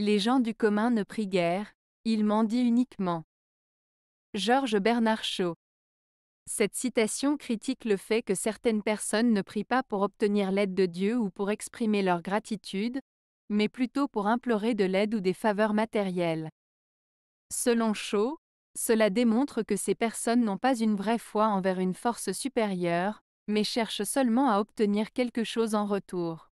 Les gens du commun ne prient guère, ils mendient uniquement. Georges Bernard Shaw. Cette citation critique le fait que certaines personnes ne prient pas pour obtenir l'aide de Dieu ou pour exprimer leur gratitude, mais plutôt pour implorer de l'aide ou des faveurs matérielles. Selon Shaw, cela démontre que ces personnes n'ont pas une vraie foi envers une force supérieure, mais cherchent seulement à obtenir quelque chose en retour.